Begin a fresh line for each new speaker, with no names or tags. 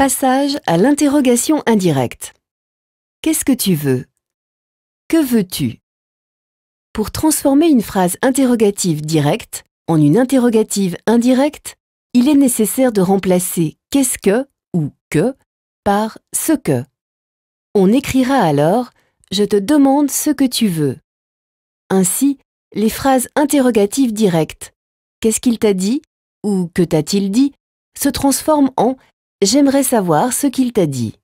Passage à l'interrogation indirecte.
Qu'est-ce que tu veux Que veux-tu Pour transformer une phrase interrogative directe en une interrogative indirecte, il est nécessaire de remplacer qu'est-ce que ou que par ce que. On écrira alors Je te demande ce que tu veux. Ainsi, les phrases interrogatives directes Qu'est-ce qu'il t'a dit ou que t'a-t-il dit se transforment en J'aimerais savoir ce qu'il t'a dit.